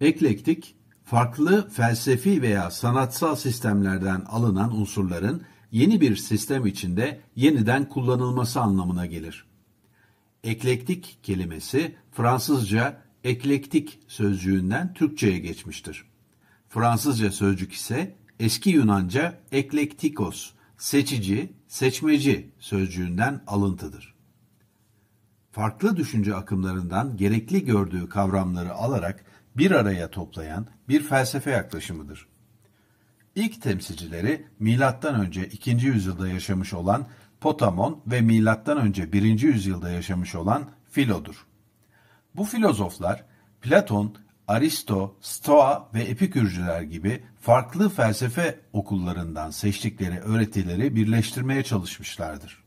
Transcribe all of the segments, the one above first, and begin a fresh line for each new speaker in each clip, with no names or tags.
Eklektik, farklı felsefi veya sanatsal sistemlerden alınan unsurların yeni bir sistem içinde yeniden kullanılması anlamına gelir. Eklektik kelimesi Fransızca eklektik sözcüğünden Türkçe'ye geçmiştir. Fransızca sözcük ise eski Yunanca eklektikos, seçici, seçmeci sözcüğünden alıntıdır. Farklı düşünce akımlarından gerekli gördüğü kavramları alarak bir araya toplayan bir felsefe yaklaşımıdır. İlk temsilcileri milattan önce 2. yüzyılda yaşamış olan Potamon ve milattan önce 1. yüzyılda yaşamış olan Filo'dur. Bu filozoflar Platon, Aristo, Stoa ve Epikürcüler gibi farklı felsefe okullarından seçtikleri öğretileri birleştirmeye çalışmışlardır.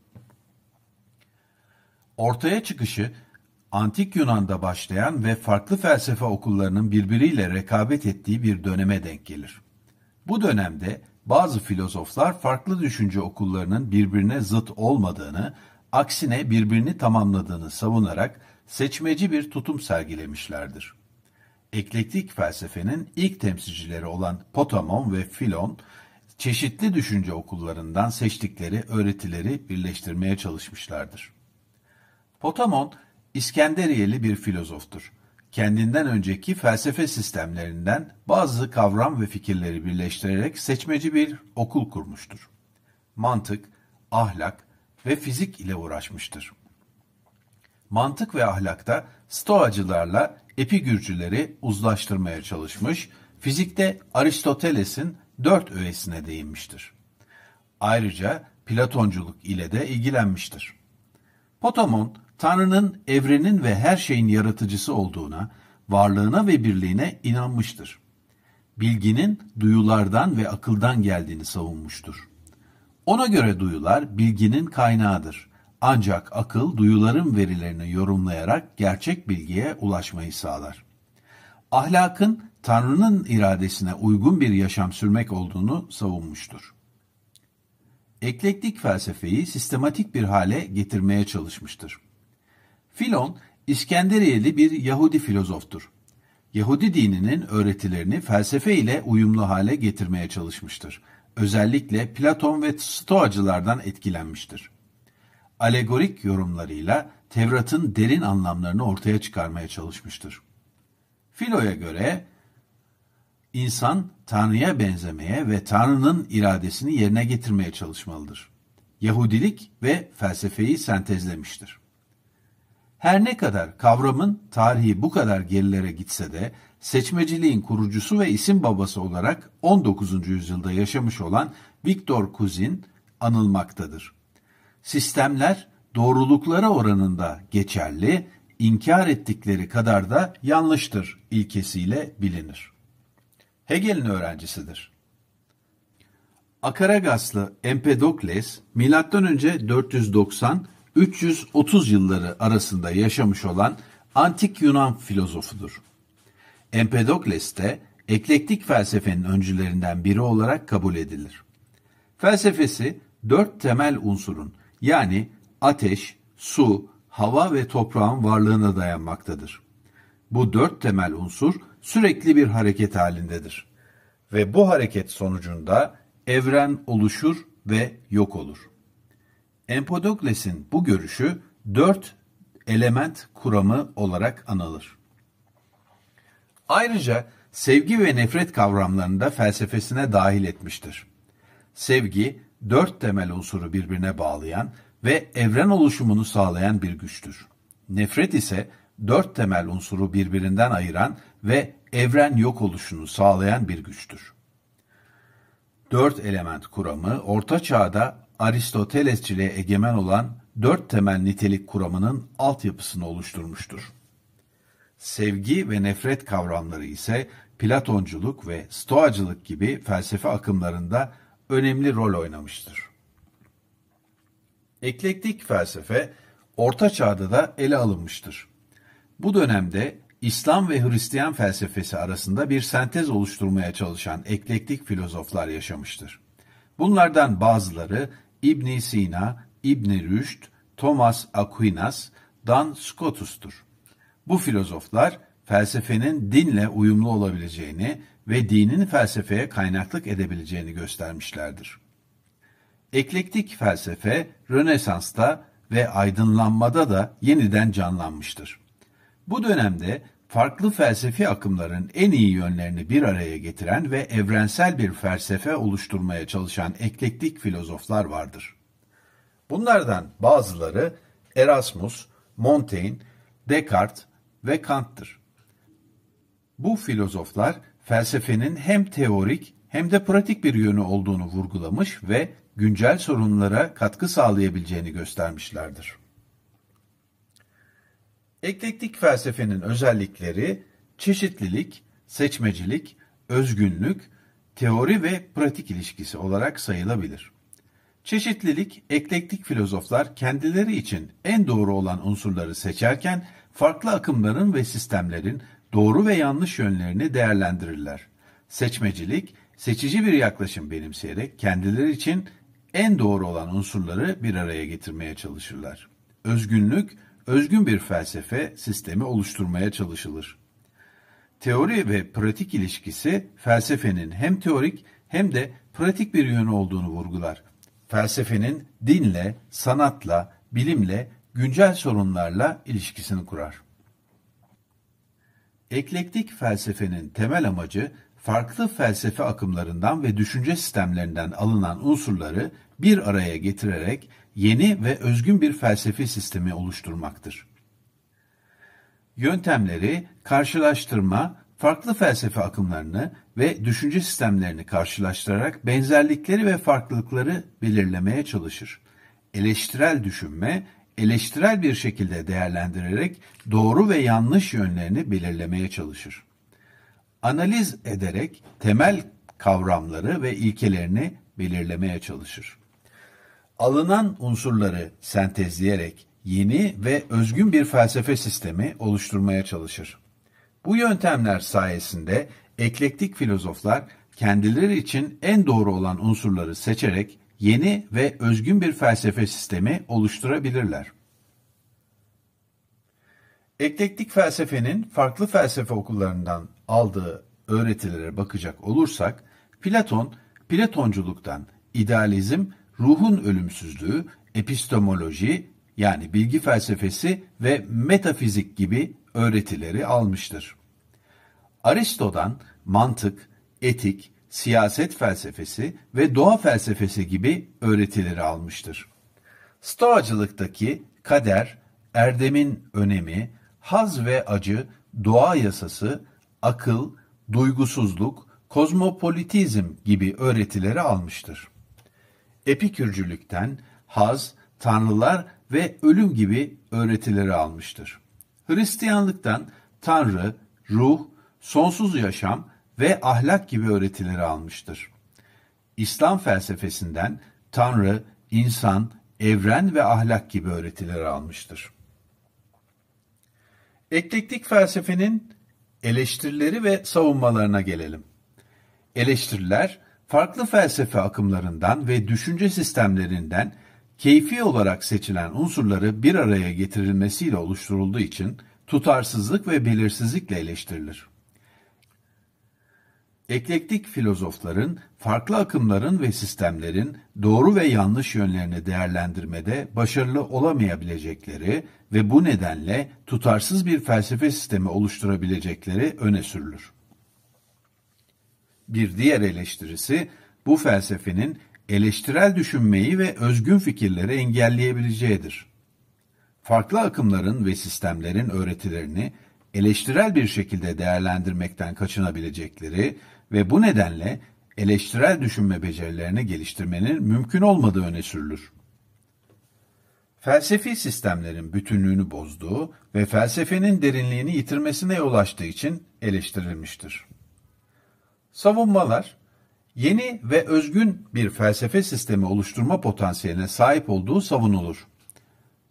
Ortaya çıkışı Antik Yunan'da başlayan ve farklı felsefe okullarının birbiriyle rekabet ettiği bir döneme denk gelir. Bu dönemde bazı filozoflar farklı düşünce okullarının birbirine zıt olmadığını, aksine birbirini tamamladığını savunarak seçmeci bir tutum sergilemişlerdir. Eklektik felsefenin ilk temsilcileri olan Potamon ve Filon, çeşitli düşünce okullarından seçtikleri öğretileri birleştirmeye çalışmışlardır. Potamon, İskenderiyeli bir filozoftur. Kendinden önceki felsefe sistemlerinden bazı kavram ve fikirleri birleştirerek seçmeci bir okul kurmuştur. Mantık, ahlak ve fizik ile uğraşmıştır. Mantık ve ahlakta stoacılarla epigürcüleri uzlaştırmaya çalışmış, fizikte Aristoteles'in dört öğesine değinmiştir. Ayrıca Platonculuk ile de ilgilenmiştir. Potamon, Tanrı'nın evrenin ve her şeyin yaratıcısı olduğuna, varlığına ve birliğine inanmıştır. Bilginin duyulardan ve akıldan geldiğini savunmuştur. Ona göre duyular bilginin kaynağıdır. Ancak akıl duyuların verilerini yorumlayarak gerçek bilgiye ulaşmayı sağlar. Ahlakın Tanrı'nın iradesine uygun bir yaşam sürmek olduğunu savunmuştur. Eklektik felsefeyi sistematik bir hale getirmeye çalışmıştır. Filon, İskenderiyeli bir Yahudi filozoftur. Yahudi dininin öğretilerini felsefe ile uyumlu hale getirmeye çalışmıştır. Özellikle Platon ve Stoacılardan etkilenmiştir. Alegorik yorumlarıyla Tevrat'ın derin anlamlarını ortaya çıkarmaya çalışmıştır. Filo'ya göre insan Tanrı'ya benzemeye ve Tanrı'nın iradesini yerine getirmeye çalışmalıdır. Yahudilik ve felsefeyi sentezlemiştir. Her ne kadar kavramın tarihi bu kadar gerilere gitse de seçmeciliğin kurucusu ve isim babası olarak 19. yüzyılda yaşamış olan Victor Cousin anılmaktadır. Sistemler doğruluklara oranında geçerli, inkar ettikleri kadar da yanlıştır ilkesiyle bilinir. Hegel'in öğrencisidir. Akaragaslı Empedokles M.Ö. 490 330 yılları arasında yaşamış olan antik Yunan filozofudur. Empedokles de eklektik felsefenin öncülerinden biri olarak kabul edilir. Felsefesi dört temel unsurun yani ateş, su, hava ve toprağın varlığına dayanmaktadır. Bu dört temel unsur sürekli bir hareket halindedir. Ve bu hareket sonucunda evren oluşur ve yok olur. Empodokles'in bu görüşü dört element kuramı olarak anılır. Ayrıca sevgi ve nefret kavramlarını da felsefesine dahil etmiştir. Sevgi, dört temel unsuru birbirine bağlayan ve evren oluşumunu sağlayan bir güçtür. Nefret ise dört temel unsuru birbirinden ayıran ve evren yok oluşunu sağlayan bir güçtür. Dört element kuramı Orta Çağ'da Aristotelesçiliğe egemen olan dört temel nitelik kuramının altyapısını oluşturmuştur. Sevgi ve nefret kavramları ise Platonculuk ve Stoacılık gibi felsefe akımlarında önemli rol oynamıştır. Eklektik felsefe Orta Çağ'da da ele alınmıştır. Bu dönemde İslam ve Hristiyan felsefesi arasında bir sentez oluşturmaya çalışan eklektik filozoflar yaşamıştır. Bunlardan bazıları İbn Sina, İbn Rüşd, Thomas Aquinas, Dan Scotus'tur. Bu filozoflar felsefenin dinle uyumlu olabileceğini ve dinin felsefeye kaynaklık edebileceğini göstermişlerdir. Eklektik felsefe Rönesans'ta ve aydınlanmada da yeniden canlanmıştır. Bu dönemde farklı felsefi akımların en iyi yönlerini bir araya getiren ve evrensel bir felsefe oluşturmaya çalışan eklektik filozoflar vardır. Bunlardan bazıları Erasmus, Montaigne, Descartes ve Kant'tır. Bu filozoflar felsefenin hem teorik hem de pratik bir yönü olduğunu vurgulamış ve güncel sorunlara katkı sağlayabileceğini göstermişlerdir. Eklektik felsefenin özellikleri çeşitlilik, seçmecilik, özgünlük, teori ve pratik ilişkisi olarak sayılabilir. Çeşitlilik, eklektik filozoflar kendileri için en doğru olan unsurları seçerken farklı akımların ve sistemlerin doğru ve yanlış yönlerini değerlendirirler. Seçmecilik, seçici bir yaklaşım benimseyerek kendileri için en doğru olan unsurları bir araya getirmeye çalışırlar. Özgünlük, özgün bir felsefe sistemi oluşturmaya çalışılır. Teori ve pratik ilişkisi felsefenin hem teorik hem de pratik bir yönü olduğunu vurgular. Felsefenin dinle, sanatla, bilimle, güncel sorunlarla ilişkisini kurar. Eklektik felsefenin temel amacı farklı felsefe akımlarından ve düşünce sistemlerinden alınan unsurları bir araya getirerek yeni ve özgün bir felsefi sistemi oluşturmaktır. Yöntemleri karşılaştırma, farklı felsefe akımlarını ve düşünce sistemlerini karşılaştırarak benzerlikleri ve farklılıkları belirlemeye çalışır. Eleştirel düşünme, eleştirel bir şekilde değerlendirerek doğru ve yanlış yönlerini belirlemeye çalışır. Analiz ederek temel kavramları ve ilkelerini belirlemeye çalışır alınan unsurları sentezleyerek yeni ve özgün bir felsefe sistemi oluşturmaya çalışır. Bu yöntemler sayesinde eklektik filozoflar kendileri için en doğru olan unsurları seçerek yeni ve özgün bir felsefe sistemi oluşturabilirler. Eklektik felsefenin farklı felsefe okullarından aldığı öğretilere bakacak olursak, Platon, Platonculuktan idealizm ruhun ölümsüzlüğü, epistemoloji yani bilgi felsefesi ve metafizik gibi öğretileri almıştır. Aristo'dan mantık, etik, siyaset felsefesi ve doğa felsefesi gibi öğretileri almıştır. Stoacılıktaki kader, erdemin önemi, haz ve acı, doğa yasası, akıl, duygusuzluk, kozmopolitizm gibi öğretileri almıştır epikürcülükten haz, tanrılar ve ölüm gibi öğretileri almıştır. Hristiyanlıktan tanrı, ruh, sonsuz yaşam ve ahlak gibi öğretileri almıştır. İslam felsefesinden tanrı, insan, evren ve ahlak gibi öğretileri almıştır. Eklektik felsefenin eleştirileri ve savunmalarına gelelim. Eleştiriler farklı felsefe akımlarından ve düşünce sistemlerinden keyfi olarak seçilen unsurları bir araya getirilmesiyle oluşturulduğu için tutarsızlık ve belirsizlikle eleştirilir. Eklektik filozofların farklı akımların ve sistemlerin doğru ve yanlış yönlerini değerlendirmede başarılı olamayabilecekleri ve bu nedenle tutarsız bir felsefe sistemi oluşturabilecekleri öne sürülür. Bir diğer eleştirisi bu felsefenin eleştirel düşünmeyi ve özgün fikirleri engelleyebileceğidir. Farklı akımların ve sistemlerin öğretilerini eleştirel bir şekilde değerlendirmekten kaçınabilecekleri ve bu nedenle eleştirel düşünme becerilerini geliştirmenin mümkün olmadığı öne sürülür. Felsefi sistemlerin bütünlüğünü bozduğu ve felsefenin derinliğini yitirmesine yol açtığı için eleştirilmiştir. Savunmalar yeni ve özgün bir felsefe sistemi oluşturma potansiyeline sahip olduğu savunulur.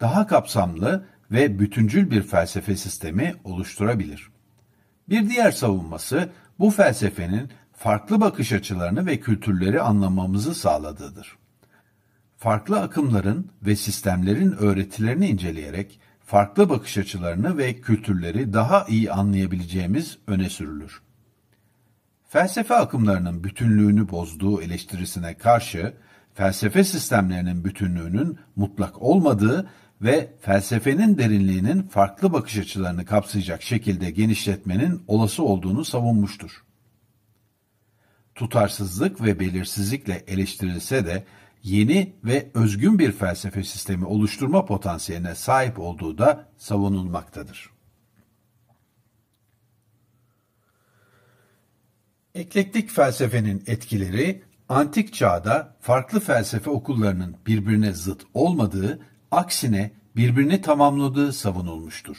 Daha kapsamlı ve bütüncül bir felsefe sistemi oluşturabilir. Bir diğer savunması bu felsefenin farklı bakış açılarını ve kültürleri anlamamızı sağladığıdır. Farklı akımların ve sistemlerin öğretilerini inceleyerek farklı bakış açılarını ve kültürleri daha iyi anlayabileceğimiz öne sürülür felsefe akımlarının bütünlüğünü bozduğu eleştirisine karşı felsefe sistemlerinin bütünlüğünün mutlak olmadığı ve felsefenin derinliğinin farklı bakış açılarını kapsayacak şekilde genişletmenin olası olduğunu savunmuştur. Tutarsızlık ve belirsizlikle eleştirilse de yeni ve özgün bir felsefe sistemi oluşturma potansiyeline sahip olduğu da savunulmaktadır. Eklektik felsefenin etkileri antik çağda farklı felsefe okullarının birbirine zıt olmadığı, aksine birbirini tamamladığı savunulmuştur.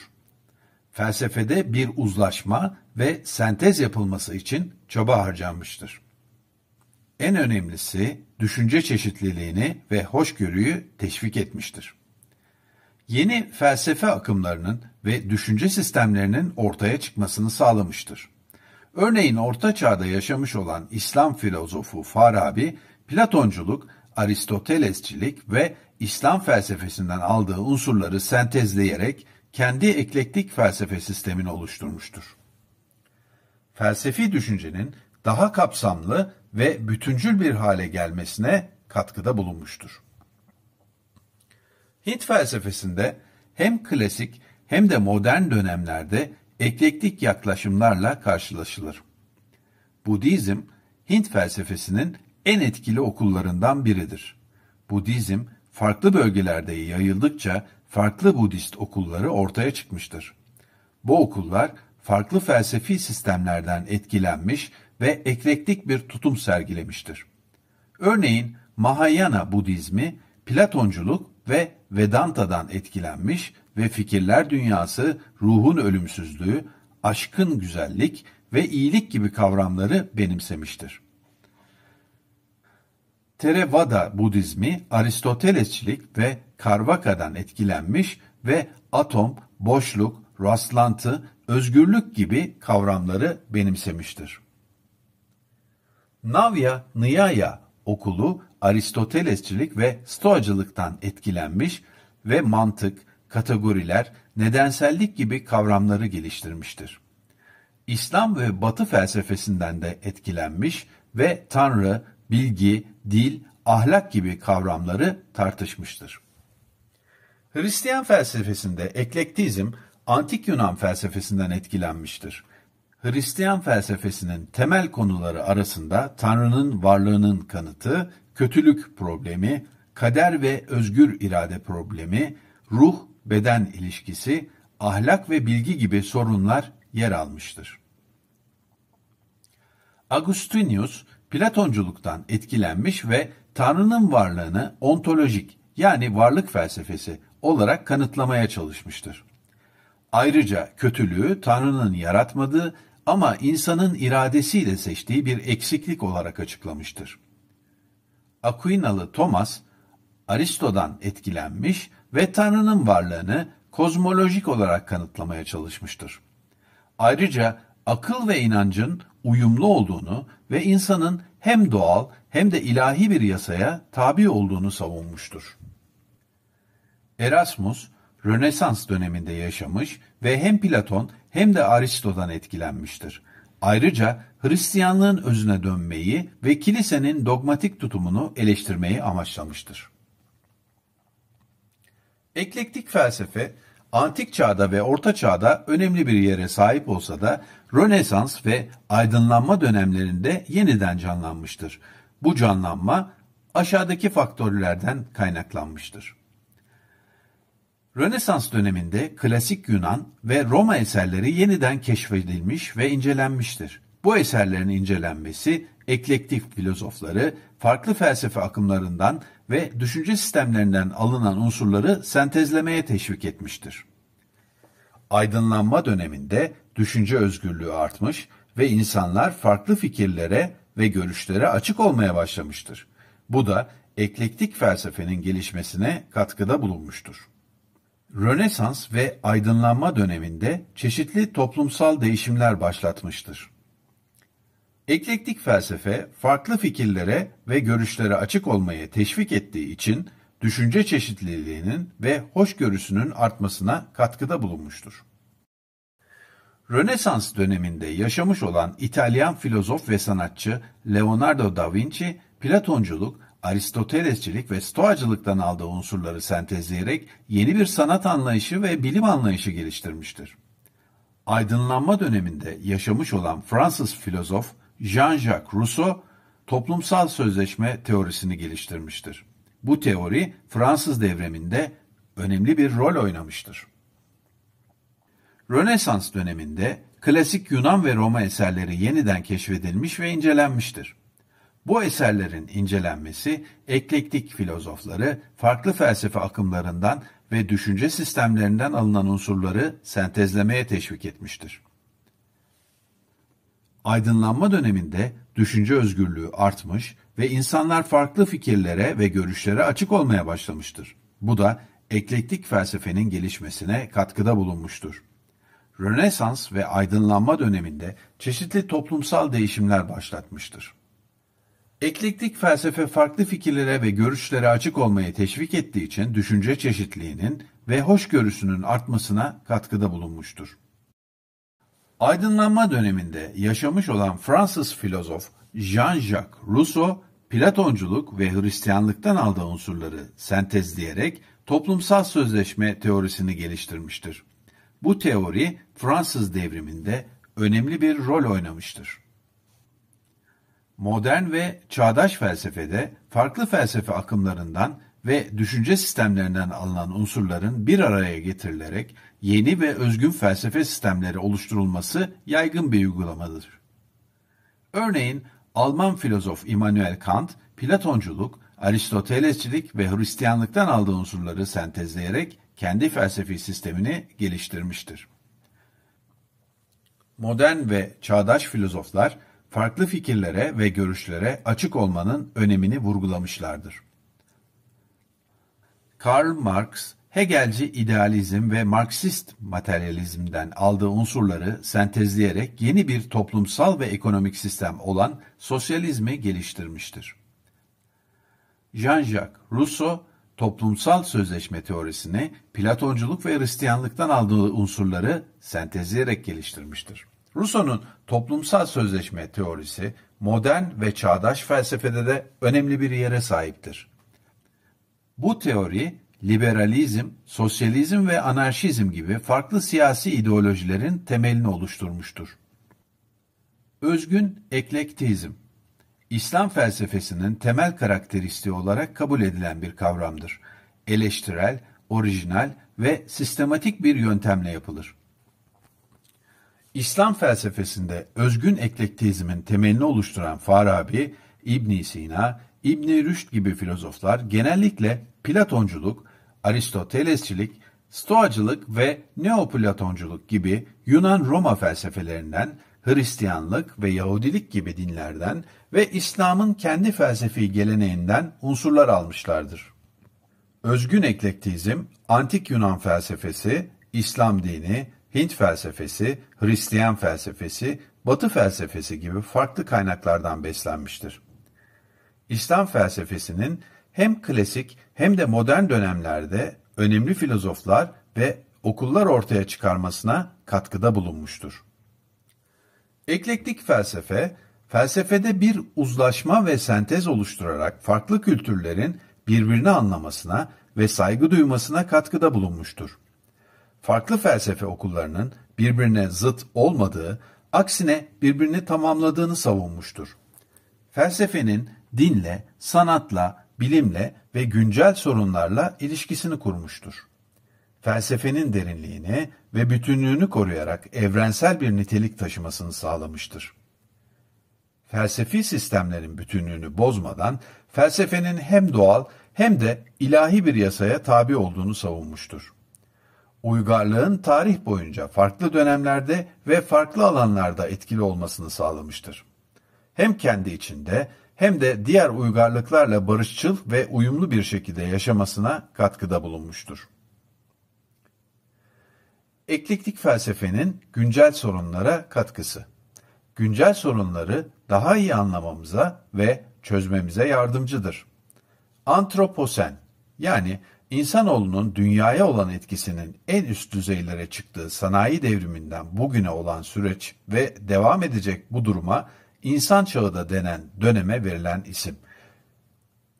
Felsefede bir uzlaşma ve sentez yapılması için çaba harcanmıştır. En önemlisi düşünce çeşitliliğini ve hoşgörüyü teşvik etmiştir. Yeni felsefe akımlarının ve düşünce sistemlerinin ortaya çıkmasını sağlamıştır. Örneğin Orta Çağ'da yaşamış olan İslam filozofu Farabi, Platonculuk, Aristotelesçilik ve İslam felsefesinden aldığı unsurları sentezleyerek kendi eklektik felsefe sistemini oluşturmuştur. Felsefi düşüncenin daha kapsamlı ve bütüncül bir hale gelmesine katkıda bulunmuştur. Hint felsefesinde hem klasik hem de modern dönemlerde eklektik yaklaşımlarla karşılaşılır. Budizm, Hint felsefesinin en etkili okullarından biridir. Budizm, farklı bölgelerde yayıldıkça farklı Budist okulları ortaya çıkmıştır. Bu okullar farklı felsefi sistemlerden etkilenmiş ve eklektik bir tutum sergilemiştir. Örneğin Mahayana Budizmi, Platonculuk ve Vedanta'dan etkilenmiş ve fikirler dünyası ruhun ölümsüzlüğü, aşkın güzellik ve iyilik gibi kavramları benimsemiştir. Theravada Budizmi Aristotelesçilik ve Karvaka'dan etkilenmiş ve atom, boşluk, rastlantı, özgürlük gibi kavramları benimsemiştir. Navya Niyaya okulu Aristotelesçilik ve Stoacılıktan etkilenmiş ve mantık, kategoriler, nedensellik gibi kavramları geliştirmiştir. İslam ve Batı felsefesinden de etkilenmiş ve tanrı, bilgi, dil, ahlak gibi kavramları tartışmıştır. Hristiyan felsefesinde eklektizm antik Yunan felsefesinden etkilenmiştir. Hristiyan felsefesinin temel konuları arasında Tanrı'nın varlığının kanıtı kötülük problemi, kader ve özgür irade problemi, ruh beden ilişkisi, ahlak ve bilgi gibi sorunlar yer almıştır. Agustinius Platonculuktan etkilenmiş ve Tanrı'nın varlığını ontolojik yani varlık felsefesi olarak kanıtlamaya çalışmıştır. Ayrıca kötülüğü Tanrı'nın yaratmadığı ama insanın iradesiyle seçtiği bir eksiklik olarak açıklamıştır. Aquinalı Thomas Aristo'dan etkilenmiş ve Tanrı'nın varlığını kozmolojik olarak kanıtlamaya çalışmıştır. Ayrıca akıl ve inancın uyumlu olduğunu ve insanın hem doğal hem de ilahi bir yasaya tabi olduğunu savunmuştur. Erasmus, Rönesans döneminde yaşamış ve hem Platon hem de Aristo'dan etkilenmiştir. Ayrıca Hristiyanlığın özüne dönmeyi ve kilisenin dogmatik tutumunu eleştirmeyi amaçlamıştır. Eklektik felsefe, antik çağda ve orta çağda önemli bir yere sahip olsa da Rönesans ve aydınlanma dönemlerinde yeniden canlanmıştır. Bu canlanma aşağıdaki faktörlerden kaynaklanmıştır. Rönesans döneminde klasik Yunan ve Roma eserleri yeniden keşfedilmiş ve incelenmiştir. Bu eserlerin incelenmesi eklektik filozofları farklı felsefe akımlarından ve düşünce sistemlerinden alınan unsurları sentezlemeye teşvik etmiştir. Aydınlanma döneminde düşünce özgürlüğü artmış ve insanlar farklı fikirlere ve görüşlere açık olmaya başlamıştır. Bu da eklektik felsefenin gelişmesine katkıda bulunmuştur. Rönesans ve aydınlanma döneminde çeşitli toplumsal değişimler başlatmıştır. Eklektik felsefe farklı fikirlere ve görüşlere açık olmayı teşvik ettiği için düşünce çeşitliliğinin ve hoşgörüsünün artmasına katkıda bulunmuştur. Rönesans döneminde yaşamış olan İtalyan filozof ve sanatçı Leonardo da Vinci, Platonculuk, Aristotelesçilik ve Stoacılıktan aldığı unsurları sentezleyerek yeni bir sanat anlayışı ve bilim anlayışı geliştirmiştir. Aydınlanma döneminde yaşamış olan Fransız filozof Jean-Jacques Rousseau toplumsal sözleşme teorisini geliştirmiştir. Bu teori Fransız devriminde önemli bir rol oynamıştır. Rönesans döneminde klasik Yunan ve Roma eserleri yeniden keşfedilmiş ve incelenmiştir. Bu eserlerin incelenmesi eklektik filozofları farklı felsefe akımlarından ve düşünce sistemlerinden alınan unsurları sentezlemeye teşvik etmiştir aydınlanma döneminde düşünce özgürlüğü artmış ve insanlar farklı fikirlere ve görüşlere açık olmaya başlamıştır. Bu da eklektik felsefenin gelişmesine katkıda bulunmuştur. Rönesans ve aydınlanma döneminde çeşitli toplumsal değişimler başlatmıştır. Eklektik felsefe farklı fikirlere ve görüşlere açık olmayı teşvik ettiği için düşünce çeşitliliğinin ve hoşgörüsünün artmasına katkıda bulunmuştur. Aydınlanma döneminde yaşamış olan Fransız filozof Jean-Jacques Rousseau, Platonculuk ve Hristiyanlıktan aldığı unsurları sentezleyerek toplumsal sözleşme teorisini geliştirmiştir. Bu teori Fransız devriminde önemli bir rol oynamıştır. Modern ve çağdaş felsefede farklı felsefe akımlarından ve düşünce sistemlerinden alınan unsurların bir araya getirilerek yeni ve özgün felsefe sistemleri oluşturulması yaygın bir uygulamadır. Örneğin Alman filozof Immanuel Kant, Platonculuk, Aristotelesçilik ve Hristiyanlıktan aldığı unsurları sentezleyerek kendi felsefi sistemini geliştirmiştir. Modern ve çağdaş filozoflar farklı fikirlere ve görüşlere açık olmanın önemini vurgulamışlardır. Karl Marx, Hegelci idealizm ve Marksist materyalizmden aldığı unsurları sentezleyerek yeni bir toplumsal ve ekonomik sistem olan sosyalizmi geliştirmiştir. Jean-Jacques Rousseau, toplumsal sözleşme teorisini Platonculuk ve Hristiyanlıktan aldığı unsurları sentezleyerek geliştirmiştir. Rousseau'nun toplumsal sözleşme teorisi modern ve çağdaş felsefede de önemli bir yere sahiptir. Bu teori liberalizm, sosyalizm ve anarşizm gibi farklı siyasi ideolojilerin temelini oluşturmuştur. Özgün eklektizm İslam felsefesinin temel karakteristiği olarak kabul edilen bir kavramdır. Eleştirel, orijinal ve sistematik bir yöntemle yapılır. İslam felsefesinde özgün eklektizmin temelini oluşturan Farabi, İbn Sina, İbn Rüşd gibi filozoflar genellikle Platonculuk, Aristotelesçilik, Stoacılık ve Neoplatonculuk gibi Yunan-Roma felsefelerinden, Hristiyanlık ve Yahudilik gibi dinlerden ve İslam'ın kendi felsefi geleneğinden unsurlar almışlardır. Özgün eklektizm, antik Yunan felsefesi, İslam dini, Hint felsefesi, Hristiyan felsefesi, Batı felsefesi gibi farklı kaynaklardan beslenmiştir. İslam felsefesinin hem klasik hem de modern dönemlerde önemli filozoflar ve okullar ortaya çıkarmasına katkıda bulunmuştur. Eklektik felsefe, felsefede bir uzlaşma ve sentez oluşturarak farklı kültürlerin birbirini anlamasına ve saygı duymasına katkıda bulunmuştur. Farklı felsefe okullarının birbirine zıt olmadığı, aksine birbirini tamamladığını savunmuştur. Felsefenin dinle, sanatla, bilimle ve güncel sorunlarla ilişkisini kurmuştur. Felsefenin derinliğini ve bütünlüğünü koruyarak evrensel bir nitelik taşımasını sağlamıştır. Felsefi sistemlerin bütünlüğünü bozmadan felsefenin hem doğal hem de ilahi bir yasaya tabi olduğunu savunmuştur. Uygarlığın tarih boyunca farklı dönemlerde ve farklı alanlarda etkili olmasını sağlamıştır. Hem kendi içinde hem de diğer uygarlıklarla barışçıl ve uyumlu bir şekilde yaşamasına katkıda bulunmuştur. Eklektik felsefenin güncel sorunlara katkısı Güncel sorunları daha iyi anlamamıza ve çözmemize yardımcıdır. Antroposen yani insanoğlunun dünyaya olan etkisinin en üst düzeylere çıktığı sanayi devriminden bugüne olan süreç ve devam edecek bu duruma İnsan çağı da denen döneme verilen isim.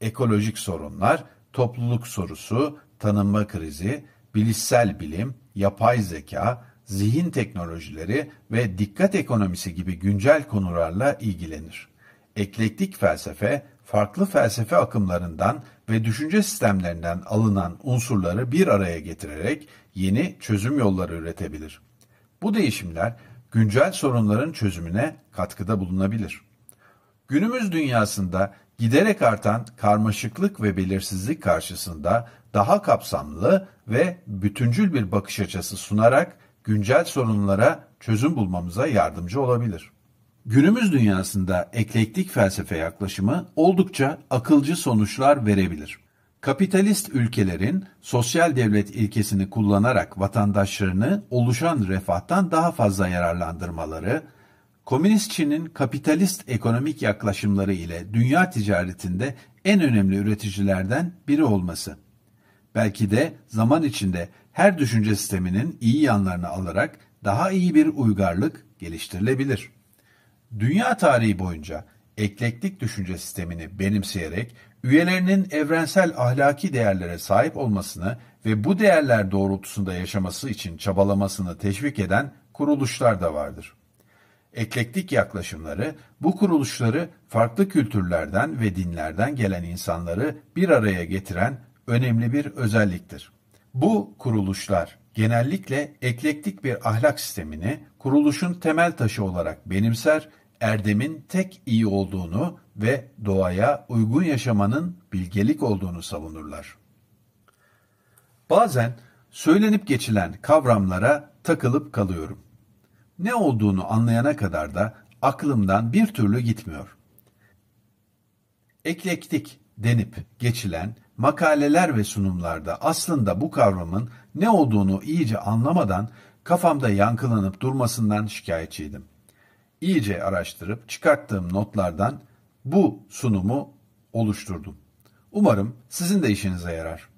Ekolojik sorunlar, topluluk sorusu, tanınma krizi, bilişsel bilim, yapay zeka, zihin teknolojileri ve dikkat ekonomisi gibi güncel konularla ilgilenir. Eklektik felsefe, farklı felsefe akımlarından ve düşünce sistemlerinden alınan unsurları bir araya getirerek yeni çözüm yolları üretebilir. Bu değişimler güncel sorunların çözümüne katkıda bulunabilir. Günümüz dünyasında giderek artan karmaşıklık ve belirsizlik karşısında daha kapsamlı ve bütüncül bir bakış açısı sunarak güncel sorunlara çözüm bulmamıza yardımcı olabilir. Günümüz dünyasında eklektik felsefe yaklaşımı oldukça akılcı sonuçlar verebilir. Kapitalist ülkelerin sosyal devlet ilkesini kullanarak vatandaşlarını oluşan refahtan daha fazla yararlandırmaları, Komünist Çin'in kapitalist ekonomik yaklaşımları ile dünya ticaretinde en önemli üreticilerden biri olması. Belki de zaman içinde her düşünce sisteminin iyi yanlarını alarak daha iyi bir uygarlık geliştirilebilir. Dünya tarihi boyunca eklektik düşünce sistemini benimseyerek üyelerinin evrensel ahlaki değerlere sahip olmasını ve bu değerler doğrultusunda yaşaması için çabalamasını teşvik eden kuruluşlar da vardır. Eklektik yaklaşımları bu kuruluşları farklı kültürlerden ve dinlerden gelen insanları bir araya getiren önemli bir özelliktir. Bu kuruluşlar genellikle eklektik bir ahlak sistemini kuruluşun temel taşı olarak benimser, erdemin tek iyi olduğunu ve doğaya uygun yaşamanın bilgelik olduğunu savunurlar. Bazen söylenip geçilen kavramlara takılıp kalıyorum. Ne olduğunu anlayana kadar da aklımdan bir türlü gitmiyor. Eklektik denip geçilen makaleler ve sunumlarda aslında bu kavramın ne olduğunu iyice anlamadan kafamda yankılanıp durmasından şikayetçiydim. İyice araştırıp çıkarttığım notlardan bu sunumu oluşturdum. Umarım sizin de işinize yarar.